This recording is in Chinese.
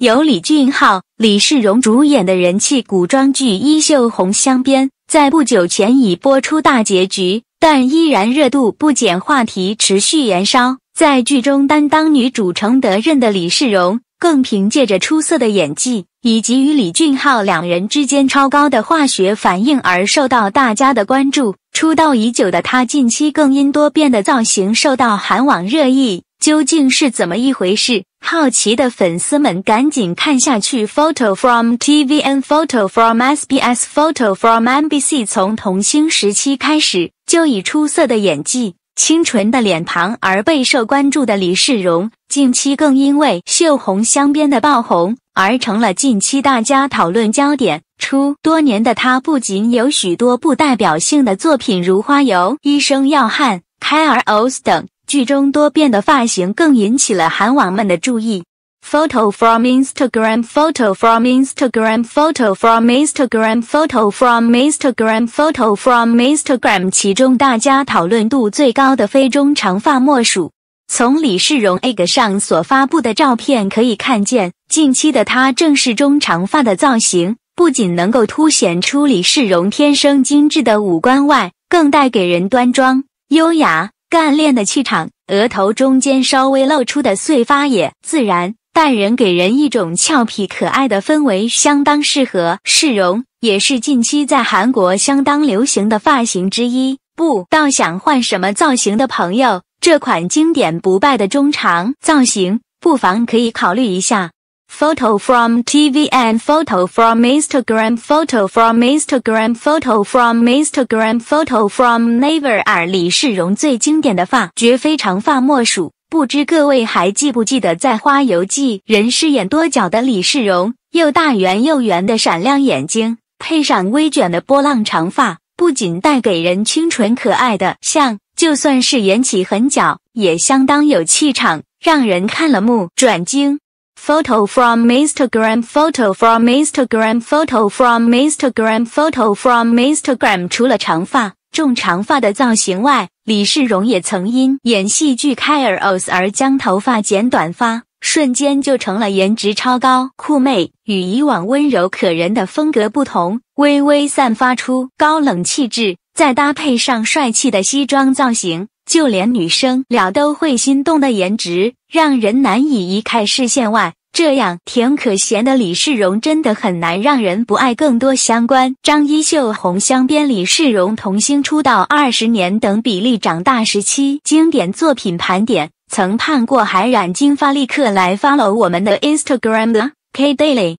由李俊昊、李世荣主演的人气古装剧《衣袖红镶边》在不久前已播出大结局，但依然热度不减，话题持续燃烧。在剧中担当女主承德任的李世荣，更凭借着出色的演技以及与李俊昊两人之间超高的化学反应而受到大家的关注。出道已久的她，近期更因多变的造型受到韩网热议，究竟是怎么一回事？好奇的粉丝们赶紧看下去。Photo from TVN，Photo from SBS，Photo from MBC。从童星时期开始，就以出色的演技、清纯的脸庞而备受关注的李世荣，近期更因为《秀红香边》的爆红而成了近期大家讨论焦点。出多年的他，不仅有许多不代表性的作品，如《花游》、《医生要汉》、《开尔 OS》等。剧中多变的发型更引起了韩网们的注意。photo from instagram photo from instagram photo from instagram photo from instagram photo from instagram 其中大家讨论度最高的非中长发莫属。从李世荣 e g 上所发布的照片可以看见，近期的她正式中长发的造型，不仅能够凸显出李世荣天生精致的五官外，更带给人端庄优雅。干练的气场，额头中间稍微露出的碎发也自然，但人给人一种俏皮可爱的氛围，相当适合。适容也是近期在韩国相当流行的发型之一。不倒想换什么造型的朋友，这款经典不败的中长造型，不妨可以考虑一下。photo from TVN，photo from Instagram，photo from Instagram，photo from Instagram，photo from Naver。而李世荣最经典的发，绝非长发莫属。不知各位还记不记得，在《花游记》人饰演多角的李世荣，又大圆又圆的闪亮眼睛，配上微卷的波浪长发，不仅带给人清纯可爱的像，就算是演起狠角，也相当有气场，让人看了目转睛。photo from Instagram，photo from Instagram，photo from Instagram，photo from Instagram。除了长发、重长发的造型外，李世荣也曾因演戏剧《Kairos》而将头发剪短发，瞬间就成了颜值超高、酷妹。与以往温柔可人的风格不同，微微散发出高冷气质，再搭配上帅气的西装造型。就连女生俩都会心动的颜值，让人难以移开视线。外这样甜可咸的李世荣，真的很难让人不爱。更多相关：张一秀、红香边李世荣童星出道二十年等比例长大时期经典作品盘点，曾盼过海染金发立刻来 follow 我们的 Instagram 的 K Daily。